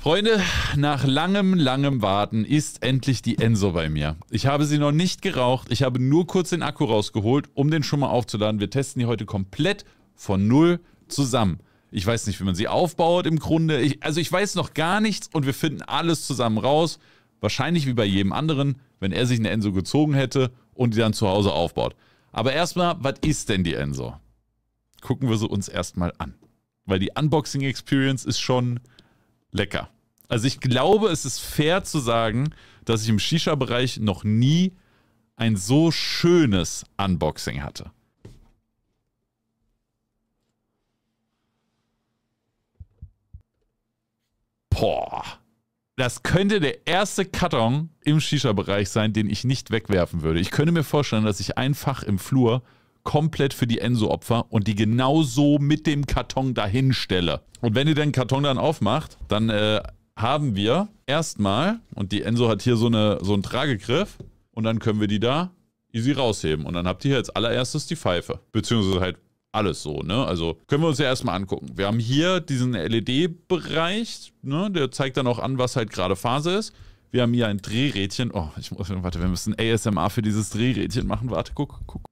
Freunde, nach langem, langem Warten ist endlich die Enso bei mir. Ich habe sie noch nicht geraucht, ich habe nur kurz den Akku rausgeholt, um den schon mal aufzuladen. Wir testen die heute komplett von null zusammen. Ich weiß nicht, wie man sie aufbaut im Grunde. Ich, also ich weiß noch gar nichts und wir finden alles zusammen raus. Wahrscheinlich wie bei jedem anderen, wenn er sich eine Enso gezogen hätte und die dann zu Hause aufbaut. Aber erstmal, was ist denn die Enso? Gucken wir sie uns erstmal an. Weil die Unboxing Experience ist schon lecker. Also ich glaube, es ist fair zu sagen, dass ich im Shisha-Bereich noch nie ein so schönes Unboxing hatte. Boah. Das könnte der erste Karton im Shisha-Bereich sein, den ich nicht wegwerfen würde. Ich könnte mir vorstellen, dass ich einfach im Flur komplett für die Enso-Opfer und die genauso mit dem Karton dahin stelle. Und wenn ihr den Karton dann aufmacht, dann äh, haben wir erstmal, und die Enso hat hier so, eine, so einen Tragegriff, und dann können wir die da easy rausheben. Und dann habt ihr hier als allererstes die Pfeife. Beziehungsweise halt alles so, ne? Also können wir uns ja erstmal angucken. Wir haben hier diesen LED-Bereich, ne? Der zeigt dann auch an, was halt gerade Phase ist. Wir haben hier ein Drehrädchen. Oh, ich muss, warte, wir müssen ASMR für dieses Drehrädchen machen. Warte, guck, guck.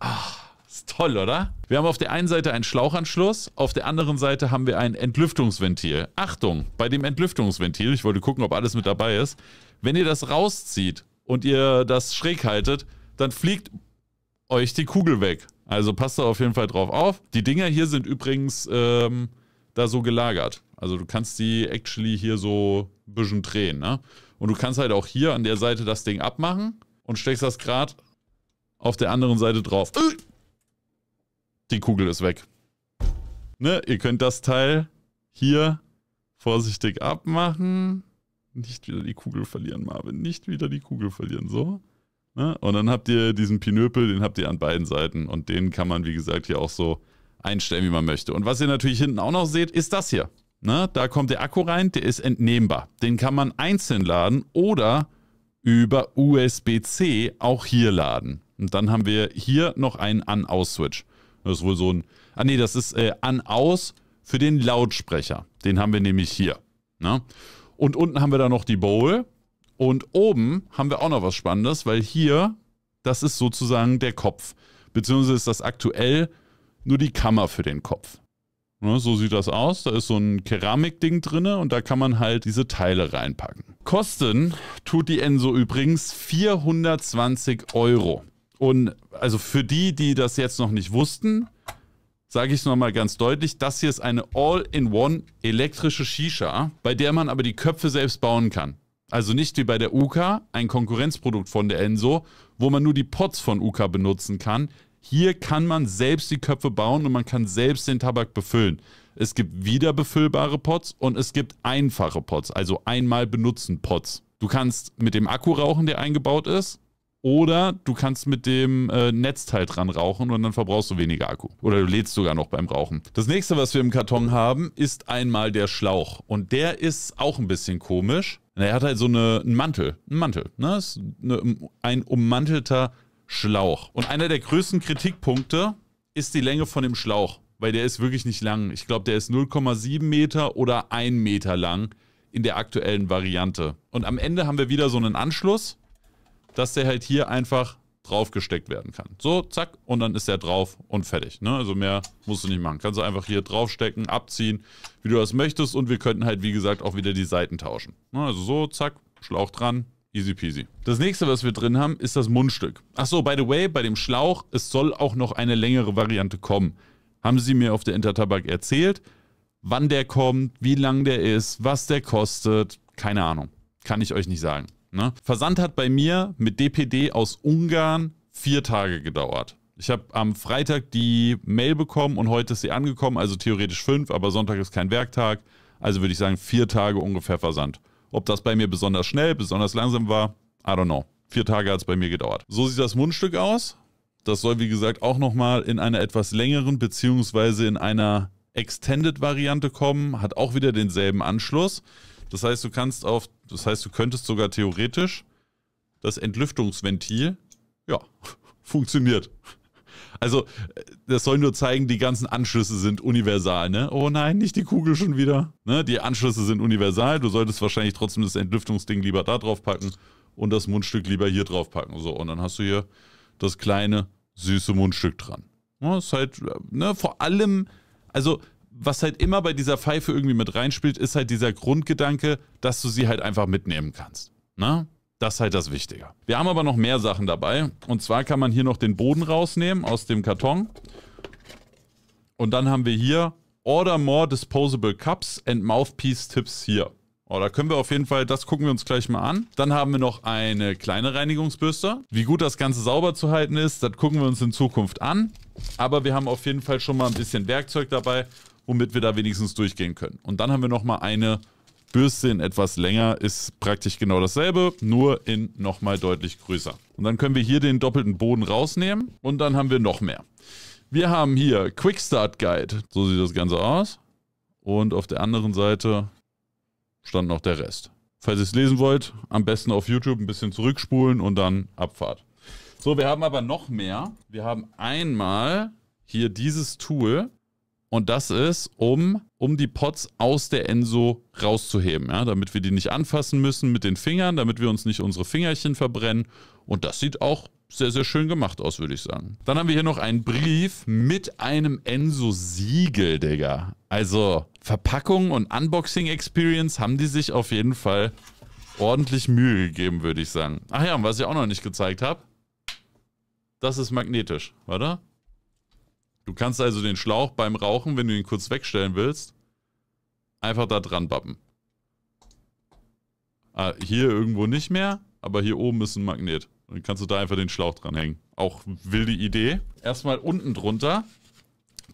Ach, ist toll, oder? Wir haben auf der einen Seite einen Schlauchanschluss, auf der anderen Seite haben wir ein Entlüftungsventil. Achtung, bei dem Entlüftungsventil, ich wollte gucken, ob alles mit dabei ist, wenn ihr das rauszieht und ihr das schräg haltet, dann fliegt euch die Kugel weg. Also passt da auf jeden Fall drauf auf. Die Dinger hier sind übrigens ähm, da so gelagert. Also du kannst die actually hier so ein bisschen drehen. Ne? Und du kannst halt auch hier an der Seite das Ding abmachen und steckst das gerade auf der anderen Seite drauf. Äh! Die Kugel ist weg. Ne, ihr könnt das Teil hier vorsichtig abmachen. Nicht wieder die Kugel verlieren, Marvin. Nicht wieder die Kugel verlieren. So. Ne? Und dann habt ihr diesen Pinöpel, den habt ihr an beiden Seiten. Und den kann man, wie gesagt, hier auch so einstellen, wie man möchte. Und was ihr natürlich hinten auch noch seht, ist das hier. Ne? Da kommt der Akku rein, der ist entnehmbar. Den kann man einzeln laden oder über USB-C auch hier laden. Und dann haben wir hier noch einen An-Aus-Switch. Das ist wohl so ein. Ah, nee, das ist äh, An-Aus für den Lautsprecher. Den haben wir nämlich hier. Ne? Und unten haben wir da noch die Bowl. Und oben haben wir auch noch was Spannendes, weil hier, das ist sozusagen der Kopf. Beziehungsweise ist das aktuell nur die Kammer für den Kopf. Ne, so sieht das aus. Da ist so ein Keramikding drin und da kann man halt diese Teile reinpacken. Kosten tut die Enso übrigens 420 Euro. Und also für die, die das jetzt noch nicht wussten, sage ich es nochmal ganz deutlich, das hier ist eine All-in-One elektrische Shisha, bei der man aber die Köpfe selbst bauen kann. Also nicht wie bei der UKA, ein Konkurrenzprodukt von der Enso, wo man nur die Pots von UKA benutzen kann. Hier kann man selbst die Köpfe bauen und man kann selbst den Tabak befüllen. Es gibt wieder befüllbare Pots und es gibt einfache Pots, also einmal benutzen Pots. Du kannst mit dem Akku rauchen, der eingebaut ist. Oder du kannst mit dem äh, Netzteil dran rauchen und dann verbrauchst du weniger Akku. Oder du lädst sogar noch beim Rauchen. Das nächste, was wir im Karton haben, ist einmal der Schlauch. Und der ist auch ein bisschen komisch. Er hat halt so eine, einen Mantel. Einen Mantel. Ne? Eine, ein ummantelter Schlauch. Und einer der größten Kritikpunkte ist die Länge von dem Schlauch. Weil der ist wirklich nicht lang. Ich glaube, der ist 0,7 Meter oder 1 Meter lang in der aktuellen Variante. Und am Ende haben wir wieder so einen Anschluss dass der halt hier einfach draufgesteckt werden kann. So, zack, und dann ist der drauf und fertig. Ne? Also mehr musst du nicht machen. Kannst du einfach hier draufstecken, abziehen, wie du das möchtest. Und wir könnten halt, wie gesagt, auch wieder die Seiten tauschen. Ne? Also so, zack, Schlauch dran, Easy peasy. Das nächste, was wir drin haben, ist das Mundstück. Achso, by the way, bei dem Schlauch, es soll auch noch eine längere Variante kommen. Haben sie mir auf der Intertabak erzählt. Wann der kommt, wie lang der ist, was der kostet, keine Ahnung. Kann ich euch nicht sagen. Ne? Versand hat bei mir mit DPD aus Ungarn vier Tage gedauert. Ich habe am Freitag die Mail bekommen und heute ist sie angekommen, also theoretisch fünf, aber Sonntag ist kein Werktag. Also würde ich sagen, vier Tage ungefähr Versand. Ob das bei mir besonders schnell, besonders langsam war, I don't know. Vier Tage hat es bei mir gedauert. So sieht das Mundstück aus. Das soll, wie gesagt, auch nochmal in einer etwas längeren bzw. in einer Extended-Variante kommen. Hat auch wieder denselben Anschluss. Das heißt, du kannst auf, das heißt, du könntest sogar theoretisch das Entlüftungsventil, ja, funktioniert. Also, das soll nur zeigen, die ganzen Anschlüsse sind universal, ne? Oh nein, nicht die Kugel schon wieder. Ne? Die Anschlüsse sind universal. Du solltest wahrscheinlich trotzdem das Entlüftungsding lieber da drauf packen und das Mundstück lieber hier drauf packen. So, und dann hast du hier das kleine, süße Mundstück dran. Ne? Ist halt, ne, vor allem, also was halt immer bei dieser Pfeife irgendwie mit reinspielt, ist halt dieser Grundgedanke, dass du sie halt einfach mitnehmen kannst. Ne? Das ist halt das Wichtige. Wir haben aber noch mehr Sachen dabei. Und zwar kann man hier noch den Boden rausnehmen aus dem Karton. Und dann haben wir hier Order More Disposable Cups and Mouthpiece Tips hier. Oh, da können wir auf jeden Fall, das gucken wir uns gleich mal an. Dann haben wir noch eine kleine Reinigungsbürste. Wie gut das Ganze sauber zu halten ist, das gucken wir uns in Zukunft an. Aber wir haben auf jeden Fall schon mal ein bisschen Werkzeug dabei womit wir da wenigstens durchgehen können. Und dann haben wir nochmal eine Bürste in etwas länger, ist praktisch genau dasselbe, nur in nochmal deutlich größer. Und dann können wir hier den doppelten Boden rausnehmen und dann haben wir noch mehr. Wir haben hier Quick Start Guide, so sieht das Ganze aus. Und auf der anderen Seite stand noch der Rest. Falls ihr es lesen wollt, am besten auf YouTube ein bisschen zurückspulen und dann Abfahrt. So, wir haben aber noch mehr. Wir haben einmal hier dieses Tool, und das ist, um, um die Pots aus der Enso rauszuheben, ja, damit wir die nicht anfassen müssen mit den Fingern, damit wir uns nicht unsere Fingerchen verbrennen. Und das sieht auch sehr, sehr schön gemacht aus, würde ich sagen. Dann haben wir hier noch einen Brief mit einem Enso-Siegel, Digga. Also Verpackung und Unboxing-Experience haben die sich auf jeden Fall ordentlich Mühe gegeben, würde ich sagen. Ach ja, und was ich auch noch nicht gezeigt habe, das ist magnetisch, oder? Du kannst also den Schlauch beim Rauchen, wenn du ihn kurz wegstellen willst, einfach da dran bappen. Ah, hier irgendwo nicht mehr, aber hier oben ist ein Magnet. Dann kannst du da einfach den Schlauch dranhängen. Auch wilde Idee. Erstmal unten drunter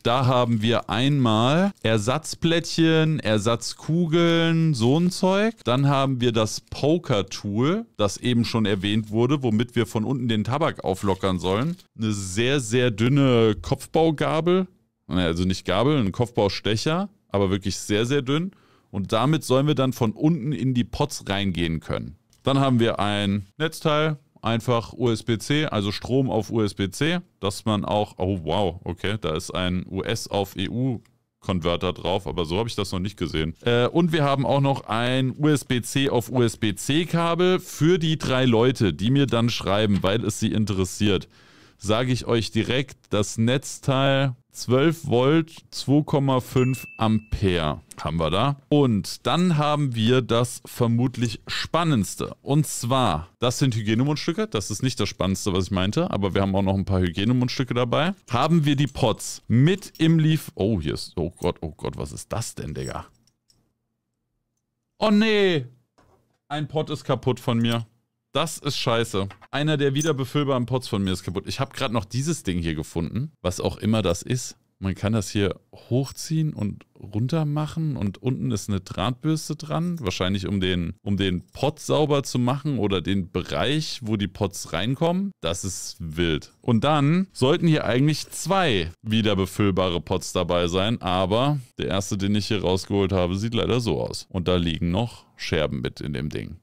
da haben wir einmal Ersatzplättchen, Ersatzkugeln, so ein Zeug. Dann haben wir das Poker-Tool, das eben schon erwähnt wurde, womit wir von unten den Tabak auflockern sollen. Eine sehr, sehr dünne Kopfbaugabel. Also nicht Gabel, ein Kopfbaustecher, aber wirklich sehr, sehr dünn. Und damit sollen wir dann von unten in die Pots reingehen können. Dann haben wir ein Netzteil, einfach USB-C, also Strom auf USB-C, dass man auch, oh wow, okay, da ist ein US auf EU Konverter drauf, aber so habe ich das noch nicht gesehen. Äh, und wir haben auch noch ein USB-C auf USB-C-Kabel für die drei Leute, die mir dann schreiben, weil es sie interessiert. Sage ich euch direkt, das Netzteil 12 Volt, 2,5 Ampere haben wir da. Und dann haben wir das vermutlich Spannendste. Und zwar, das sind Hygienemundstücke. Das ist nicht das Spannendste, was ich meinte, aber wir haben auch noch ein paar Hygienemundstücke dabei. Haben wir die Pots mit im Lief... Oh, hier ist... Oh Gott, oh Gott, was ist das denn, Digga? Oh nee! Ein Pot ist kaputt von mir. Das ist scheiße. Einer der wiederbefüllbaren Pots von mir ist kaputt. Ich habe gerade noch dieses Ding hier gefunden, was auch immer das ist. Man kann das hier hochziehen und runter machen und unten ist eine Drahtbürste dran, wahrscheinlich um den, um den Pot sauber zu machen oder den Bereich, wo die Pots reinkommen. Das ist wild. Und dann sollten hier eigentlich zwei wiederbefüllbare Pots dabei sein, aber der erste, den ich hier rausgeholt habe, sieht leider so aus. Und da liegen noch Scherben mit in dem Ding.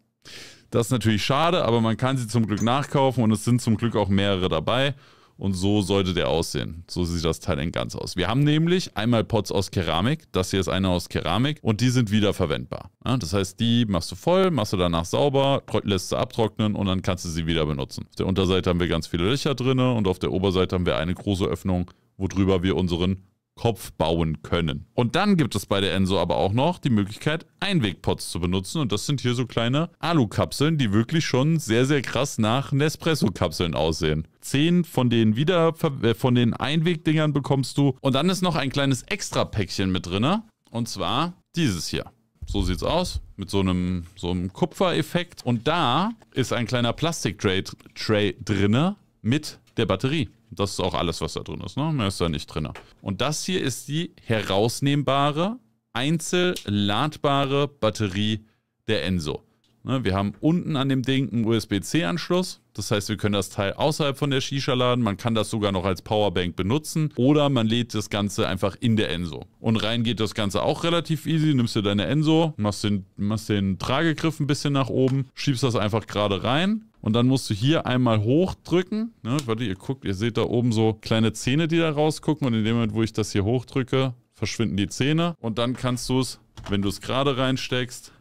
Das ist natürlich schade, aber man kann sie zum Glück nachkaufen und es sind zum Glück auch mehrere dabei. Und so sollte der aussehen. So sieht das Teil in ganz aus. Wir haben nämlich einmal Pots aus Keramik. Das hier ist eine aus Keramik. Und die sind wiederverwendbar. das heißt, die machst du voll, machst du danach sauber, lässt sie abtrocknen und dann kannst du sie wieder benutzen. Auf der Unterseite haben wir ganz viele Löcher drin und auf der Oberseite haben wir eine große Öffnung, worüber wir unseren Kopf bauen können. Und dann gibt es bei der Enso aber auch noch die Möglichkeit, Einwegpots zu benutzen. Und das sind hier so kleine Alukapseln, die wirklich schon sehr, sehr krass nach Nespresso-Kapseln aussehen. Zehn von den wieder äh, von den Einwegdingern bekommst du. Und dann ist noch ein kleines Extra-Päckchen mit drin. Und zwar dieses hier. So sieht's aus. Mit so einem, so einem Kupfereffekt. Und da ist ein kleiner Plastik-Tray drinne mit der Batterie. Das ist auch alles, was da drin ist. Ne? Mehr ist da nicht drin. Und das hier ist die herausnehmbare, einzelladbare Batterie der Enso. Ne, wir haben unten an dem Ding einen USB-C-Anschluss. Das heißt, wir können das Teil außerhalb von der Shisha laden. Man kann das sogar noch als Powerbank benutzen. Oder man lädt das Ganze einfach in der Enso. Und rein geht das Ganze auch relativ easy. Nimmst du deine Enso, machst den, machst den Tragegriff ein bisschen nach oben, schiebst das einfach gerade rein. Und dann musst du hier einmal hochdrücken. Ne, warte, ihr guckt, ihr seht da oben so kleine Zähne, die da rausgucken. Und in dem Moment, wo ich das hier hochdrücke, verschwinden die Zähne. Und dann kannst du es, wenn du es gerade reinsteckst,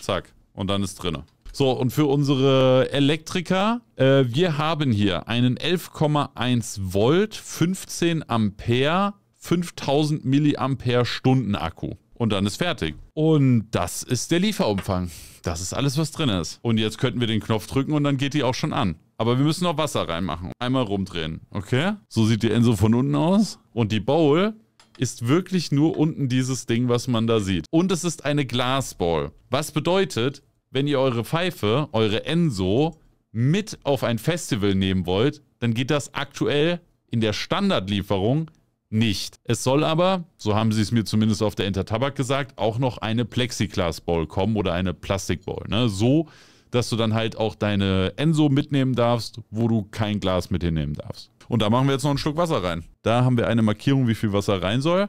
zack, und dann ist drin. So, und für unsere Elektriker, äh, wir haben hier einen 11,1 Volt, 15 Ampere, 5000 Milliampere Stunden Akku. Und dann ist fertig. Und das ist der Lieferumfang. Das ist alles, was drin ist. Und jetzt könnten wir den Knopf drücken und dann geht die auch schon an. Aber wir müssen noch Wasser reinmachen. Einmal rumdrehen. Okay? So sieht die Enso von unten aus. Und die Bowl ist wirklich nur unten dieses Ding, was man da sieht. Und es ist eine Glasball. Was bedeutet, wenn ihr eure Pfeife, eure Enso, mit auf ein Festival nehmen wollt, dann geht das aktuell in der Standardlieferung nicht. Es soll aber, so haben sie es mir zumindest auf der Intertabak gesagt, auch noch eine Plexiglas-Bowl kommen oder eine Plastikbowl. Ne? So, dass du dann halt auch deine Enso mitnehmen darfst, wo du kein Glas mit hinnehmen darfst. Und da machen wir jetzt noch einen Schluck Wasser rein. Da haben wir eine Markierung, wie viel Wasser rein soll.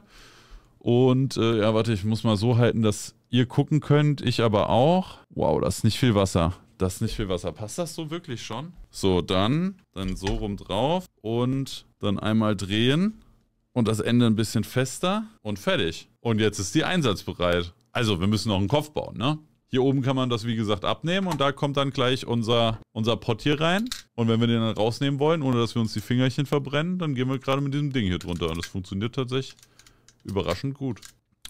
Und äh, ja, warte, ich muss mal so halten, dass ihr gucken könnt, ich aber auch. Wow, das ist nicht viel Wasser. Das ist nicht viel Wasser. Passt das so wirklich schon? So, dann, dann so rum drauf und dann einmal drehen und das Ende ein bisschen fester und fertig. Und jetzt ist die einsatzbereit. Also, wir müssen noch einen Kopf bauen, ne? Hier oben kann man das, wie gesagt, abnehmen und da kommt dann gleich unser, unser Pott hier rein. Und wenn wir den dann rausnehmen wollen, ohne dass wir uns die Fingerchen verbrennen, dann gehen wir gerade mit diesem Ding hier drunter. Und das funktioniert tatsächlich überraschend gut.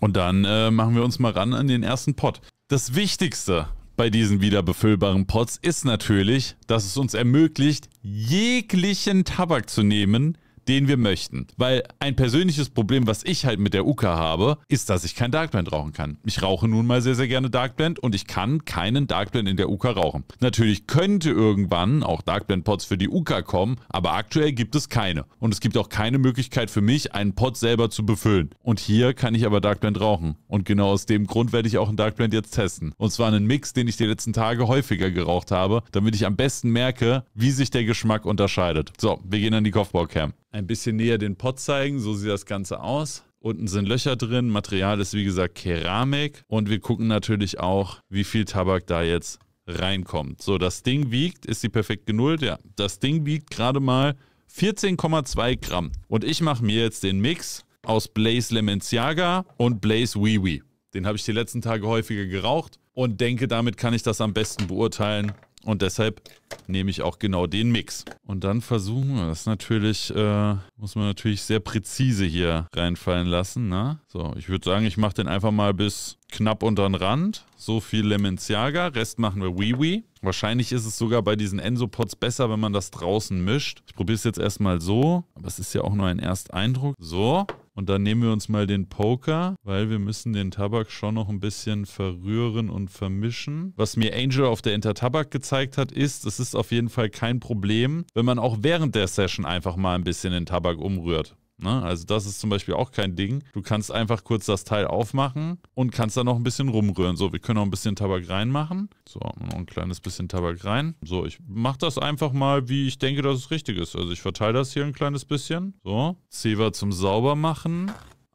Und dann äh, machen wir uns mal ran an den ersten Pot. Das Wichtigste bei diesen wiederbefüllbaren Pots ist natürlich, dass es uns ermöglicht, jeglichen Tabak zu nehmen, den wir möchten. Weil ein persönliches Problem, was ich halt mit der UK habe, ist, dass ich kein Darkblend rauchen kann. Ich rauche nun mal sehr, sehr gerne Darkblend und ich kann keinen Darkblend in der UK rauchen. Natürlich könnte irgendwann auch Darkblend-Pods für die UK kommen, aber aktuell gibt es keine. Und es gibt auch keine Möglichkeit für mich, einen Pod selber zu befüllen. Und hier kann ich aber Darkblend rauchen. Und genau aus dem Grund werde ich auch einen Darkblend jetzt testen. Und zwar einen Mix, den ich die letzten Tage häufiger geraucht habe, damit ich am besten merke, wie sich der Geschmack unterscheidet. So, wir gehen an die Kopfbaucam ein bisschen näher den Pot zeigen. So sieht das Ganze aus. Unten sind Löcher drin. Material ist wie gesagt Keramik. Und wir gucken natürlich auch, wie viel Tabak da jetzt reinkommt. So, das Ding wiegt, ist die perfekt genullt? Ja, das Ding wiegt gerade mal 14,2 Gramm. Und ich mache mir jetzt den Mix aus Blaze Lemenciaga und Blaze Wee Wee. Den habe ich die letzten Tage häufiger geraucht und denke, damit kann ich das am besten beurteilen, und deshalb nehme ich auch genau den Mix. Und dann versuchen wir das natürlich, äh, muss man natürlich sehr präzise hier reinfallen lassen. Ne? So, ich würde sagen, ich mache den einfach mal bis knapp unter den Rand. So viel Lemenziaga, Rest machen wir Wiwi. Wahrscheinlich ist es sogar bei diesen Enso-Pots besser, wenn man das draußen mischt. Ich probiere es jetzt erstmal so, aber es ist ja auch nur ein Ersteindruck. So, und dann nehmen wir uns mal den Poker, weil wir müssen den Tabak schon noch ein bisschen verrühren und vermischen. Was mir Angel auf der Intertabak gezeigt hat, ist, es ist auf jeden Fall kein Problem, wenn man auch während der Session einfach mal ein bisschen den Tabak umrührt. Ne? Also das ist zum Beispiel auch kein Ding. Du kannst einfach kurz das Teil aufmachen und kannst da noch ein bisschen rumrühren. So, wir können noch ein bisschen Tabak reinmachen. So, noch ein kleines bisschen Tabak rein. So, ich mache das einfach mal, wie ich denke, dass es richtig ist. Also ich verteile das hier ein kleines bisschen. So, Zewa zum Saubermachen.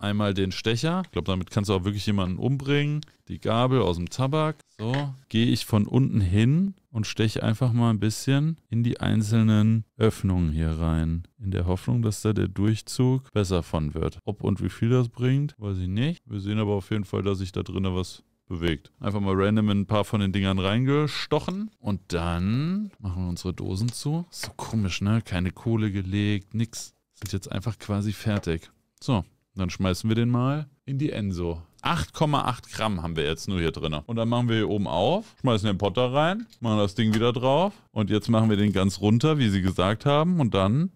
Einmal den Stecher. Ich glaube, damit kannst du auch wirklich jemanden umbringen. Die Gabel aus dem Tabak. So, gehe ich von unten hin und steche einfach mal ein bisschen in die einzelnen Öffnungen hier rein. In der Hoffnung, dass da der Durchzug besser von wird. Ob und wie viel das bringt, weiß ich nicht. Wir sehen aber auf jeden Fall, dass sich da drinnen was bewegt. Einfach mal random in ein paar von den Dingern reingestochen. Und dann machen wir unsere Dosen zu. So komisch, ne? Keine Kohle gelegt, nix. Sind jetzt einfach quasi fertig. So, dann schmeißen wir den mal in die Enso. 8,8 Gramm haben wir jetzt nur hier drin. Und dann machen wir hier oben auf, schmeißen den Potter rein, machen das Ding wieder drauf. Und jetzt machen wir den ganz runter, wie sie gesagt haben. Und dann...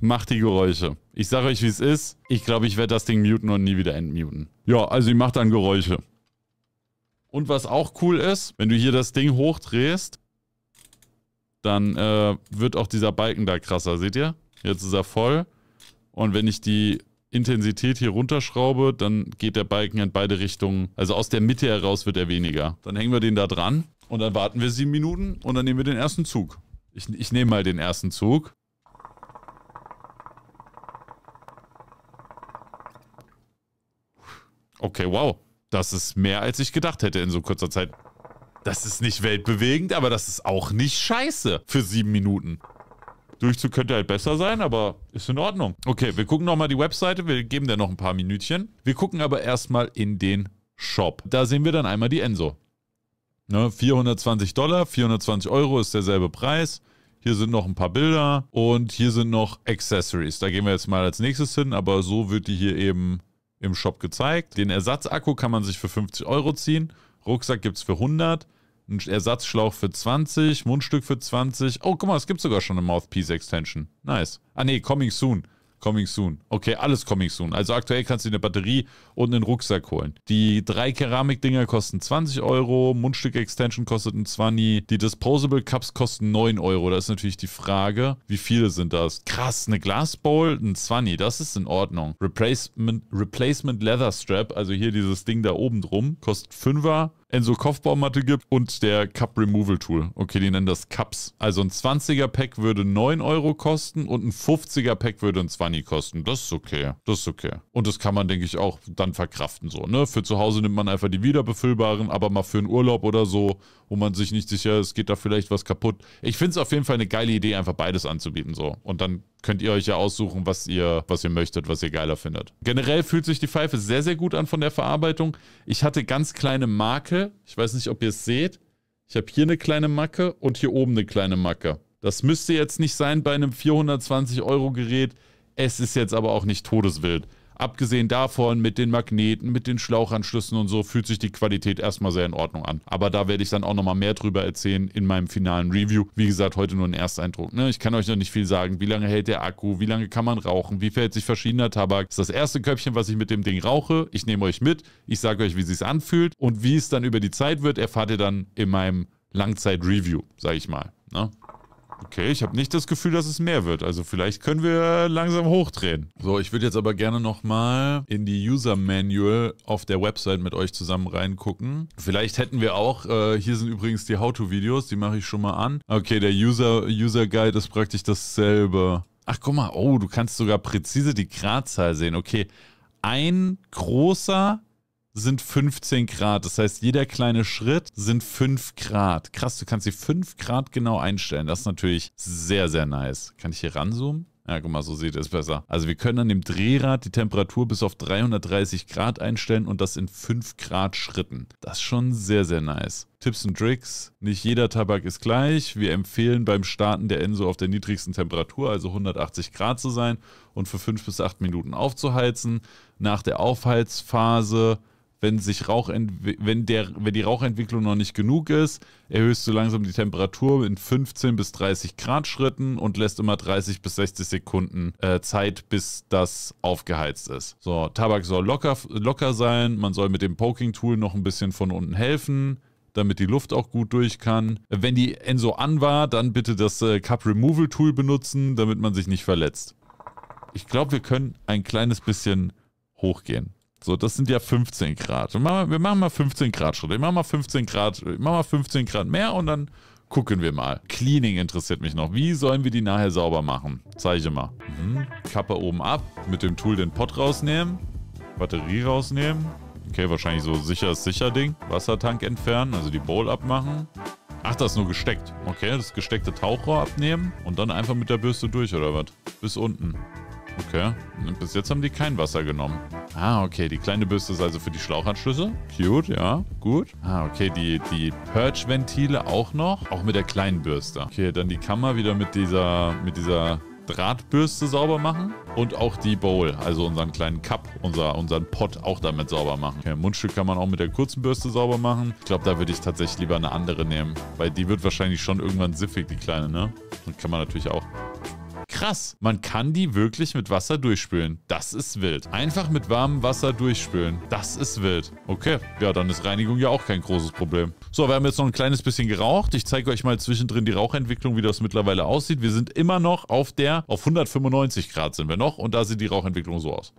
Macht die Geräusche. Ich sage euch, wie es ist. Ich glaube, ich werde das Ding muten und nie wieder entmuten. Ja, also ich macht dann Geräusche. Und was auch cool ist, wenn du hier das Ding hochdrehst, dann äh, wird auch dieser Balken da krasser. Seht ihr? Jetzt ist er voll. Und wenn ich die Intensität hier runterschraube, dann geht der Balken in beide Richtungen. Also aus der Mitte heraus wird er weniger. Dann hängen wir den da dran und dann warten wir sieben Minuten und dann nehmen wir den ersten Zug. Ich, ich nehme mal den ersten Zug. Okay, wow. Das ist mehr, als ich gedacht hätte in so kurzer Zeit. Das ist nicht weltbewegend, aber das ist auch nicht scheiße für sieben Minuten. Durchzug könnte halt besser sein, aber ist in Ordnung. Okay, wir gucken nochmal die Webseite. Wir geben dir noch ein paar Minütchen. Wir gucken aber erstmal in den Shop. Da sehen wir dann einmal die Enso. Ne, 420 Dollar, 420 Euro ist derselbe Preis. Hier sind noch ein paar Bilder und hier sind noch Accessories. Da gehen wir jetzt mal als nächstes hin, aber so wird die hier eben im Shop gezeigt. Den Ersatzakku kann man sich für 50 Euro ziehen. Rucksack gibt es für 100. Ein Ersatzschlauch für 20, Mundstück für 20. Oh, guck mal, es gibt sogar schon eine Mouthpiece-Extension. Nice. Ah nee, coming soon. Coming soon. Okay, alles coming soon. Also aktuell kannst du eine Batterie und einen Rucksack holen. Die drei Keramikdinger kosten 20 Euro, Mundstück-Extension kostet ein 20, die Disposable Cups kosten 9 Euro. Da ist natürlich die Frage, wie viele sind das? Krass, eine Glasbowl, ein 20, das ist in Ordnung. Replacement, Replacement Leather Strap, also hier dieses Ding da oben drum, kostet 5er. Enzo Kopfbaumatte gibt und der Cup Removal Tool. Okay, die nennen das Cups. Also ein 20er Pack würde 9 Euro kosten und ein 50er Pack würde ein 20 kosten. Das ist okay. Das ist okay. Und das kann man, denke ich, auch dann verkraften so, ne? Für zu Hause nimmt man einfach die wiederbefüllbaren, aber mal für einen Urlaub oder so, wo man sich nicht sicher ist, geht da vielleicht was kaputt. Ich finde es auf jeden Fall eine geile Idee, einfach beides anzubieten so. Und dann könnt ihr euch ja aussuchen, was ihr, was ihr möchtet, was ihr geiler findet. Generell fühlt sich die Pfeife sehr, sehr gut an von der Verarbeitung. Ich hatte ganz kleine Marke. Ich weiß nicht, ob ihr es seht. Ich habe hier eine kleine Macke und hier oben eine kleine Macke. Das müsste jetzt nicht sein bei einem 420-Euro-Gerät. Es ist jetzt aber auch nicht todeswild. Abgesehen davon mit den Magneten, mit den Schlauchanschlüssen und so fühlt sich die Qualität erstmal sehr in Ordnung an. Aber da werde ich dann auch nochmal mehr drüber erzählen in meinem finalen Review. Wie gesagt, heute nur ein Ersteindruck. Ne? Ich kann euch noch nicht viel sagen. Wie lange hält der Akku? Wie lange kann man rauchen? Wie verhält sich verschiedener Tabak? Das ist das erste Köpfchen, was ich mit dem Ding rauche. Ich nehme euch mit. Ich sage euch, wie es sich anfühlt. Und wie es dann über die Zeit wird, erfahrt ihr dann in meinem Langzeit-Review, sage ich mal. Ne? Okay, ich habe nicht das Gefühl, dass es mehr wird. Also vielleicht können wir langsam hochdrehen. So, ich würde jetzt aber gerne nochmal in die User Manual auf der Website mit euch zusammen reingucken. Vielleicht hätten wir auch, äh, hier sind übrigens die How-To-Videos, die mache ich schon mal an. Okay, der User, User Guide ist praktisch dasselbe. Ach, guck mal, oh, du kannst sogar präzise die Gradzahl sehen. Okay, ein großer sind 15 Grad. Das heißt, jeder kleine Schritt sind 5 Grad. Krass, du kannst die 5 Grad genau einstellen. Das ist natürlich sehr, sehr nice. Kann ich hier ranzoomen? Ja, guck mal, so sieht es besser. Also wir können an dem Drehrad die Temperatur bis auf 330 Grad einstellen und das in 5 Grad Schritten. Das ist schon sehr, sehr nice. Tipps und Tricks. Nicht jeder Tabak ist gleich. Wir empfehlen beim Starten der Enso auf der niedrigsten Temperatur, also 180 Grad zu sein und für 5 bis 8 Minuten aufzuheizen. Nach der Aufheizphase wenn sich Rauch wenn der wenn die Rauchentwicklung noch nicht genug ist, erhöhst du langsam die Temperatur in 15 bis 30 Grad Schritten und lässt immer 30 bis 60 Sekunden äh, Zeit, bis das aufgeheizt ist. So, Tabak soll locker locker sein, man soll mit dem Poking Tool noch ein bisschen von unten helfen damit die Luft auch gut durch kann. Wenn die Enso an war, dann bitte das äh, Cup Removal Tool benutzen, damit man sich nicht verletzt. Ich glaube, wir können ein kleines bisschen hochgehen. So, das sind ja 15 Grad. Wir machen, wir machen mal 15 Grad Schritte. Ich mache mal 15 Grad, ich mal 15 Grad mehr und dann gucken wir mal. Cleaning interessiert mich noch. Wie sollen wir die nachher sauber machen? Zeige mal. Mhm. Kappe oben ab, mit dem Tool den Pott rausnehmen, Batterie rausnehmen. Okay, wahrscheinlich so sicher ist sicher Ding. Wassertank entfernen, also die Bowl abmachen. Ach, das ist nur gesteckt. Okay, das gesteckte Tauchrohr abnehmen und dann einfach mit der Bürste durch, oder was? Bis unten. Okay. Bis jetzt haben die kein Wasser genommen. Ah, okay. Die kleine Bürste ist also für die Schlauchanschlüsse. Cute, ja. Gut. Ah, okay. Die, die Purge-Ventile auch noch. Auch mit der kleinen Bürste. Okay, dann die Kammer wieder mit dieser, mit dieser Drahtbürste sauber machen und auch die Bowl, also unseren kleinen Cup, unser, unseren Pot auch damit sauber machen. Okay, Mundstück kann man auch mit der kurzen Bürste sauber machen. Ich glaube, da würde ich tatsächlich lieber eine andere nehmen, weil die wird wahrscheinlich schon irgendwann siffig, die kleine, ne? Und kann man natürlich auch krass. Man kann die wirklich mit Wasser durchspülen. Das ist wild. Einfach mit warmem Wasser durchspülen. Das ist wild. Okay, ja, dann ist Reinigung ja auch kein großes Problem. So, wir haben jetzt noch ein kleines bisschen geraucht. Ich zeige euch mal zwischendrin die Rauchentwicklung, wie das mittlerweile aussieht. Wir sind immer noch auf der, auf 195 Grad sind wir noch und da sieht die Rauchentwicklung so aus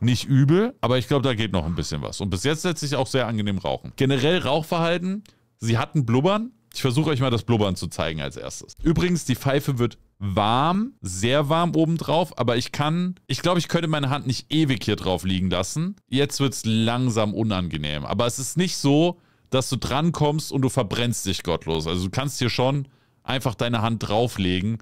nicht übel, aber ich glaube, da geht noch ein bisschen was. Und bis jetzt setze ich auch sehr angenehm rauchen. Generell Rauchverhalten, sie hatten Blubbern. Ich versuche euch mal das Blubbern zu zeigen als erstes. Übrigens, die Pfeife wird warm, sehr warm obendrauf, aber ich kann, ich glaube, ich könnte meine Hand nicht ewig hier drauf liegen lassen. Jetzt wird es langsam unangenehm. Aber es ist nicht so, dass du drankommst und du verbrennst dich gottlos. Also du kannst hier schon einfach deine Hand drauflegen.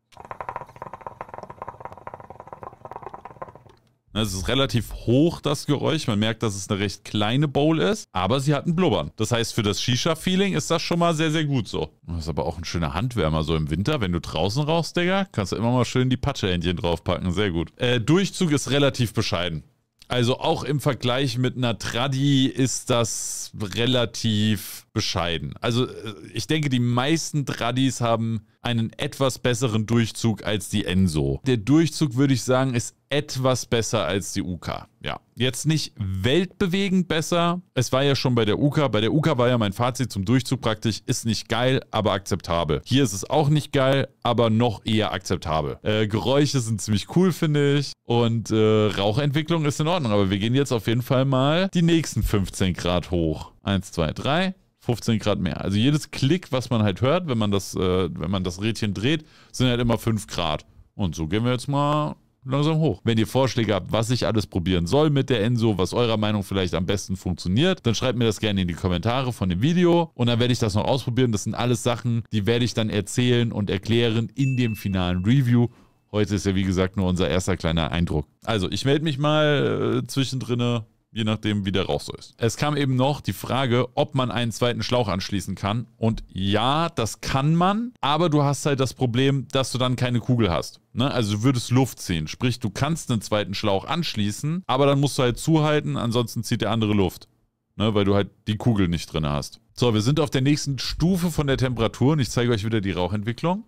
Ne, es ist relativ hoch, das Geräusch. Man merkt, dass es eine recht kleine Bowl ist, aber sie hat ein Blubbern. Das heißt, für das Shisha-Feeling ist das schon mal sehr, sehr gut so. Das ist aber auch ein schöner Handwärmer so im Winter. Wenn du draußen rauchst, Digga, kannst du immer mal schön die Patschehändchen draufpacken. Sehr gut. Äh, Durchzug ist relativ bescheiden. Also auch im Vergleich mit einer Tradi ist das relativ bescheiden. Also äh, ich denke, die meisten Tradis haben einen etwas besseren Durchzug als die Enso. Der Durchzug, würde ich sagen, ist etwas besser als die UK. Ja, jetzt nicht weltbewegend besser. Es war ja schon bei der UK. Bei der UK war ja mein Fazit zum Durchzug praktisch, ist nicht geil, aber akzeptabel. Hier ist es auch nicht geil, aber noch eher akzeptabel. Äh, Geräusche sind ziemlich cool, finde ich. Und äh, Rauchentwicklung ist in Ordnung. Aber wir gehen jetzt auf jeden Fall mal die nächsten 15 Grad hoch. 1, 2, 3. 15 Grad mehr. Also jedes Klick, was man halt hört, wenn man das, äh, wenn man das Rädchen dreht, sind halt immer 5 Grad. Und so gehen wir jetzt mal langsam hoch. Wenn ihr Vorschläge habt, was ich alles probieren soll mit der Enso, was eurer Meinung vielleicht am besten funktioniert, dann schreibt mir das gerne in die Kommentare von dem Video und dann werde ich das noch ausprobieren. Das sind alles Sachen, die werde ich dann erzählen und erklären in dem finalen Review. Heute ist ja wie gesagt nur unser erster kleiner Eindruck. Also ich melde mich mal äh, zwischendrin je nachdem, wie der Rauch so ist. Es kam eben noch die Frage, ob man einen zweiten Schlauch anschließen kann. Und ja, das kann man, aber du hast halt das Problem, dass du dann keine Kugel hast. Ne? Also du würdest Luft ziehen. Sprich, du kannst einen zweiten Schlauch anschließen, aber dann musst du halt zuhalten, ansonsten zieht der andere Luft. Ne? Weil du halt die Kugel nicht drin hast. So, wir sind auf der nächsten Stufe von der Temperatur und ich zeige euch wieder die Rauchentwicklung.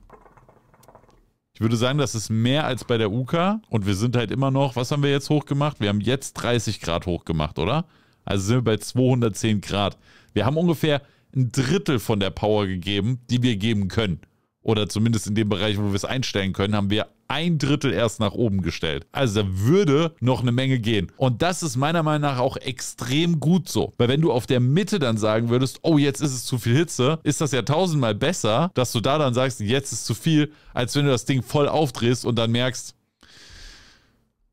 Ich würde sagen, das ist mehr als bei der UK und wir sind halt immer noch, was haben wir jetzt hochgemacht? Wir haben jetzt 30 Grad hochgemacht, oder? Also sind wir bei 210 Grad. Wir haben ungefähr ein Drittel von der Power gegeben, die wir geben können oder zumindest in dem Bereich, wo wir es einstellen können, haben wir ein Drittel erst nach oben gestellt. Also da würde noch eine Menge gehen. Und das ist meiner Meinung nach auch extrem gut so. Weil wenn du auf der Mitte dann sagen würdest, oh, jetzt ist es zu viel Hitze, ist das ja tausendmal besser, dass du da dann sagst, jetzt ist zu viel, als wenn du das Ding voll aufdrehst und dann merkst,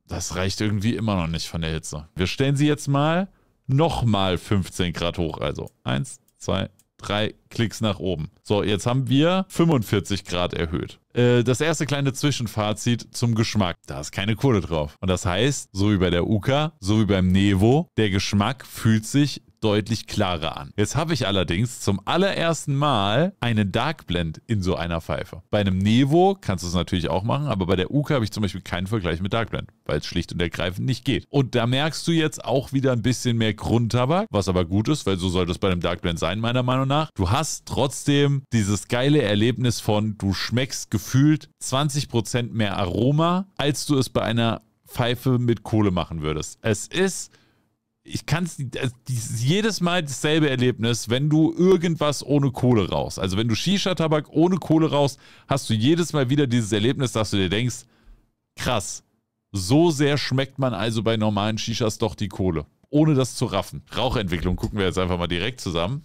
das reicht irgendwie immer noch nicht von der Hitze. Wir stellen sie jetzt mal nochmal 15 Grad hoch. Also 1, 2, 3 drei Klicks nach oben. So, jetzt haben wir 45 Grad erhöht. Äh, das erste kleine Zwischenfazit zum Geschmack. Da ist keine Kohle drauf. Und das heißt, so wie bei der Uka, so wie beim Nevo, der Geschmack fühlt sich deutlich klarer an. Jetzt habe ich allerdings zum allerersten Mal einen Dark Blend in so einer Pfeife. Bei einem Nevo kannst du es natürlich auch machen, aber bei der Uka habe ich zum Beispiel keinen Vergleich mit Dark Blend, weil es schlicht und ergreifend nicht geht. Und da merkst du jetzt auch wieder ein bisschen mehr Grundtabak, was aber gut ist, weil so soll das bei einem Dark Blend sein, meiner Meinung nach. Du hast trotzdem dieses geile Erlebnis von, du schmeckst gefühlt 20% mehr Aroma, als du es bei einer Pfeife mit Kohle machen würdest. Es ist ich kann äh, es jedes Mal dasselbe Erlebnis, wenn du irgendwas ohne Kohle rauchst. Also wenn du Shisha-Tabak ohne Kohle rauchst, hast du jedes Mal wieder dieses Erlebnis, dass du dir denkst, krass, so sehr schmeckt man also bei normalen Shishas doch die Kohle. Ohne das zu raffen. Rauchentwicklung gucken wir jetzt einfach mal direkt zusammen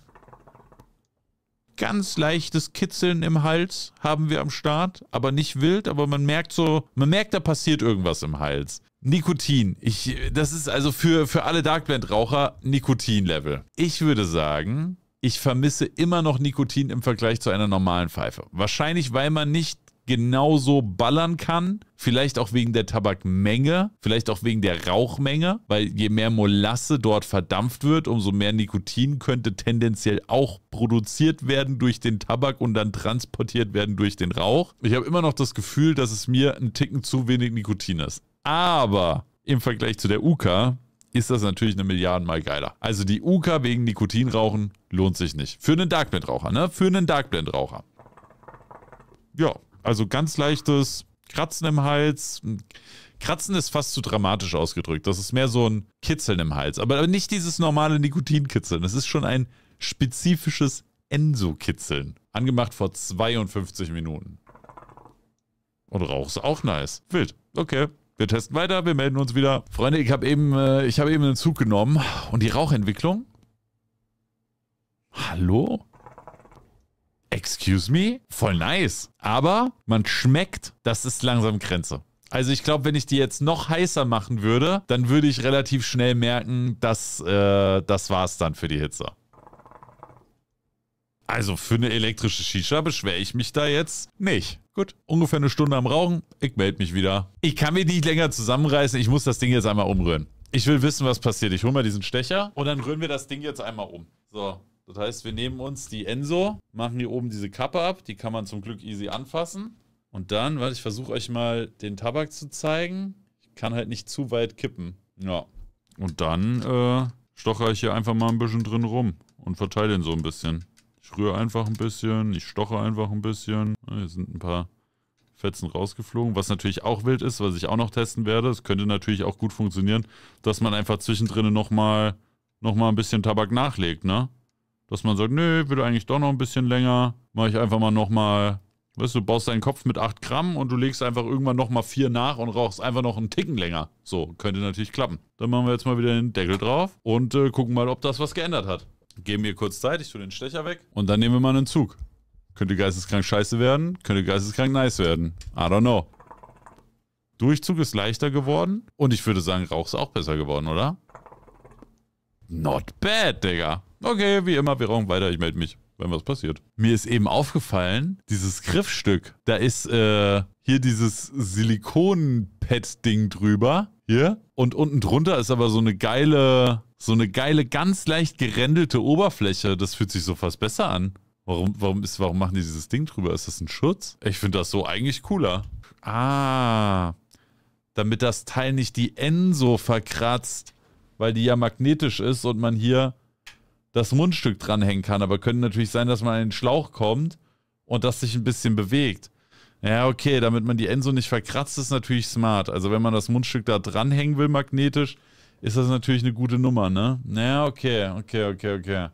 ganz leichtes Kitzeln im Hals haben wir am Start, aber nicht wild, aber man merkt so, man merkt, da passiert irgendwas im Hals. Nikotin. Ich, das ist also für, für alle Darkblend-Raucher Nikotin-Level. Ich würde sagen, ich vermisse immer noch Nikotin im Vergleich zu einer normalen Pfeife. Wahrscheinlich, weil man nicht genauso ballern kann. Vielleicht auch wegen der Tabakmenge, vielleicht auch wegen der Rauchmenge, weil je mehr Molasse dort verdampft wird, umso mehr Nikotin könnte tendenziell auch produziert werden durch den Tabak und dann transportiert werden durch den Rauch. Ich habe immer noch das Gefühl, dass es mir einen Ticken zu wenig Nikotin ist. Aber im Vergleich zu der UKA ist das natürlich eine Milliardenmal geiler. Also die UKA wegen Nikotin rauchen lohnt sich nicht. Für einen Darkblend-Raucher, ne? Für einen Darkblend-Raucher. Ja, also ganz leichtes Kratzen im Hals. Kratzen ist fast zu dramatisch ausgedrückt. Das ist mehr so ein Kitzeln im Hals. Aber nicht dieses normale Nikotinkitzeln. Das ist schon ein spezifisches Enso-Kitzeln. Angemacht vor 52 Minuten. Und Rauch ist auch nice. Wild. Okay. Wir testen weiter, wir melden uns wieder. Freunde, ich habe eben, äh, hab eben einen Zug genommen und die Rauchentwicklung. Hallo? excuse me, voll nice. Aber man schmeckt, das ist langsam Grenze. Also ich glaube, wenn ich die jetzt noch heißer machen würde, dann würde ich relativ schnell merken, dass äh, das es dann für die Hitze. Also für eine elektrische Shisha beschwere ich mich da jetzt nicht. Gut, ungefähr eine Stunde am Rauchen. Ich melde mich wieder. Ich kann mich nicht länger zusammenreißen. Ich muss das Ding jetzt einmal umrühren. Ich will wissen, was passiert. Ich hole mal diesen Stecher und dann rühren wir das Ding jetzt einmal um. So, das heißt, wir nehmen uns die Enso, machen hier oben diese Kappe ab, die kann man zum Glück easy anfassen. Und dann, warte, ich versuche euch mal den Tabak zu zeigen. Ich kann halt nicht zu weit kippen. Ja. Und dann äh, stoche ich hier einfach mal ein bisschen drin rum und verteile den so ein bisschen. Ich rühre einfach ein bisschen, ich stoche einfach ein bisschen. Hier sind ein paar Fetzen rausgeflogen, was natürlich auch wild ist, was ich auch noch testen werde. Es könnte natürlich auch gut funktionieren, dass man einfach zwischendrin nochmal noch mal ein bisschen Tabak nachlegt, ne? dass man sagt, nee, würde eigentlich doch noch ein bisschen länger, mache ich einfach mal nochmal. Weißt du, du baust deinen Kopf mit 8 Gramm und du legst einfach irgendwann nochmal 4 nach und rauchst einfach noch einen Ticken länger. So, könnte natürlich klappen. Dann machen wir jetzt mal wieder den Deckel drauf und äh, gucken mal, ob das was geändert hat. Geben mir kurz Zeit, ich tue den Stecher weg und dann nehmen wir mal einen Zug. Könnte geisteskrank scheiße werden, könnte geisteskrank nice werden. I don't know. Durchzug ist leichter geworden und ich würde sagen, Rauch ist auch besser geworden, oder? Not bad, Digga. Okay, wie immer, wir rauchen weiter, ich melde mich, wenn was passiert. Mir ist eben aufgefallen, dieses Griffstück, da ist äh, hier dieses Silikon-Pad-Ding drüber. Hier. Und unten drunter ist aber so eine geile, so eine geile, ganz leicht gerändelte Oberfläche. Das fühlt sich so fast besser an. Warum, warum, ist, warum machen die dieses Ding drüber? Ist das ein Schutz? Ich finde das so eigentlich cooler. Ah. Damit das Teil nicht die N so verkratzt weil die ja magnetisch ist und man hier das Mundstück dranhängen kann. Aber könnte natürlich sein, dass man an den Schlauch kommt und das sich ein bisschen bewegt. Ja, okay, damit man die Enso nicht verkratzt, ist natürlich smart. Also wenn man das Mundstück da dranhängen will magnetisch, ist das natürlich eine gute Nummer, ne? Ja, okay, okay, okay, okay.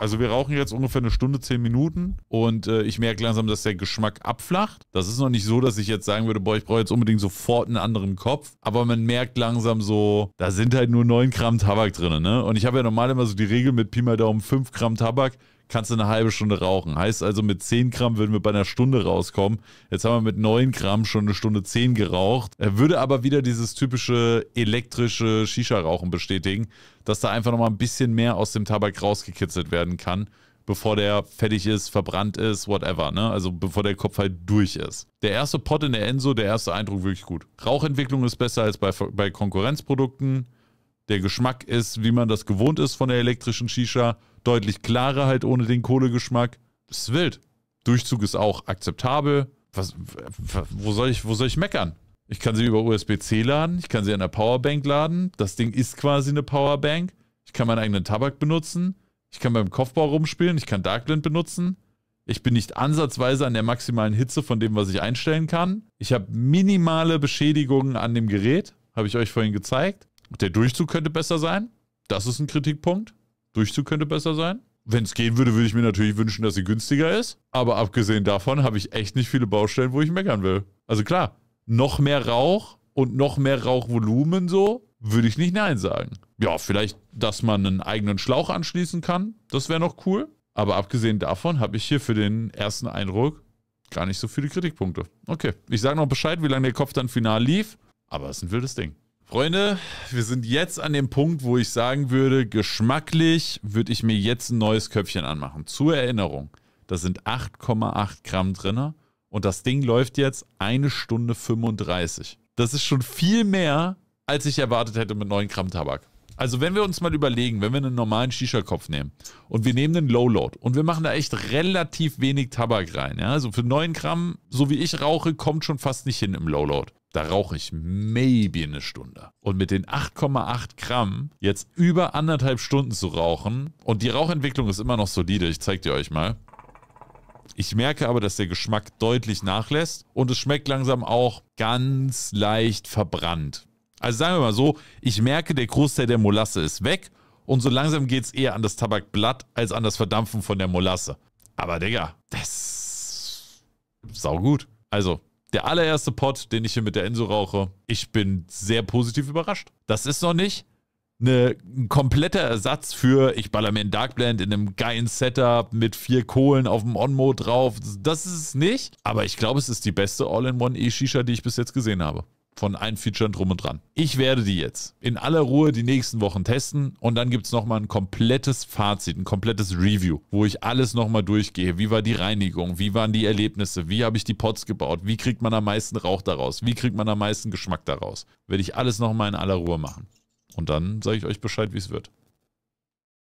Also wir rauchen jetzt ungefähr eine Stunde, zehn Minuten und äh, ich merke langsam, dass der Geschmack abflacht. Das ist noch nicht so, dass ich jetzt sagen würde, boah, ich brauche jetzt unbedingt sofort einen anderen Kopf. Aber man merkt langsam so, da sind halt nur 9 Gramm Tabak drin. Ne? Und ich habe ja normal immer so die Regel mit Pi mal Daumen 5 Gramm Tabak kannst du eine halbe Stunde rauchen. Heißt also, mit 10 Gramm würden wir bei einer Stunde rauskommen. Jetzt haben wir mit 9 Gramm schon eine Stunde 10 geraucht. Er würde aber wieder dieses typische elektrische Shisha-Rauchen bestätigen, dass da einfach nochmal ein bisschen mehr aus dem Tabak rausgekitzelt werden kann bevor der fertig ist, verbrannt ist, whatever, ne? Also bevor der Kopf halt durch ist. Der erste Pot in der Enso, der erste Eindruck wirklich gut. Rauchentwicklung ist besser als bei, bei Konkurrenzprodukten. Der Geschmack ist, wie man das gewohnt ist von der elektrischen Shisha, deutlich klarer halt ohne den Kohlegeschmack. Das ist wild. Durchzug ist auch akzeptabel. Was, wo, soll ich, wo soll ich meckern? Ich kann sie über USB-C laden, ich kann sie an der Powerbank laden. Das Ding ist quasi eine Powerbank. Ich kann meinen eigenen Tabak benutzen. Ich kann beim Kopfbau rumspielen, ich kann Darkland benutzen. Ich bin nicht ansatzweise an der maximalen Hitze von dem, was ich einstellen kann. Ich habe minimale Beschädigungen an dem Gerät, habe ich euch vorhin gezeigt. Der Durchzug könnte besser sein. Das ist ein Kritikpunkt. Durchzug könnte besser sein. Wenn es gehen würde, würde ich mir natürlich wünschen, dass sie günstiger ist. Aber abgesehen davon habe ich echt nicht viele Baustellen, wo ich meckern will. Also klar, noch mehr Rauch und noch mehr Rauchvolumen so, würde ich nicht Nein sagen. Ja, vielleicht, dass man einen eigenen Schlauch anschließen kann. Das wäre noch cool. Aber abgesehen davon habe ich hier für den ersten Eindruck gar nicht so viele Kritikpunkte. Okay, ich sage noch Bescheid, wie lange der Kopf dann final lief. Aber es ist ein wildes Ding. Freunde, wir sind jetzt an dem Punkt, wo ich sagen würde, geschmacklich würde ich mir jetzt ein neues Köpfchen anmachen. Zur Erinnerung, da sind 8,8 Gramm drin und das Ding läuft jetzt eine Stunde 35. Das ist schon viel mehr, als ich erwartet hätte mit 9 Gramm Tabak. Also wenn wir uns mal überlegen, wenn wir einen normalen Shisha-Kopf nehmen und wir nehmen einen Low-Load und wir machen da echt relativ wenig Tabak rein. Ja? Also für 9 Gramm, so wie ich rauche, kommt schon fast nicht hin im Low-Load da rauche ich maybe eine Stunde. Und mit den 8,8 Gramm jetzt über anderthalb Stunden zu rauchen, und die Rauchentwicklung ist immer noch solide, ich zeig dir euch mal. Ich merke aber, dass der Geschmack deutlich nachlässt und es schmeckt langsam auch ganz leicht verbrannt. Also sagen wir mal so, ich merke, der Großteil der Molasse ist weg und so langsam geht es eher an das Tabakblatt als an das Verdampfen von der Molasse. Aber Digga, das ist saugut. Also, der allererste Pot, den ich hier mit der Enso rauche. Ich bin sehr positiv überrascht. Das ist noch nicht eine, ein kompletter Ersatz für, ich baller mir einen Dark Blend in einem geilen Setup mit vier Kohlen auf dem On-Mode drauf. Das ist es nicht. Aber ich glaube, es ist die beste All-in-One E-Shisha, die ich bis jetzt gesehen habe von allen Featuren drum und dran. Ich werde die jetzt in aller Ruhe die nächsten Wochen testen und dann gibt es nochmal ein komplettes Fazit, ein komplettes Review, wo ich alles nochmal durchgehe. Wie war die Reinigung? Wie waren die Erlebnisse? Wie habe ich die Pots gebaut? Wie kriegt man am meisten Rauch daraus? Wie kriegt man am meisten Geschmack daraus? Werde ich alles nochmal in aller Ruhe machen. Und dann sage ich euch Bescheid, wie es wird.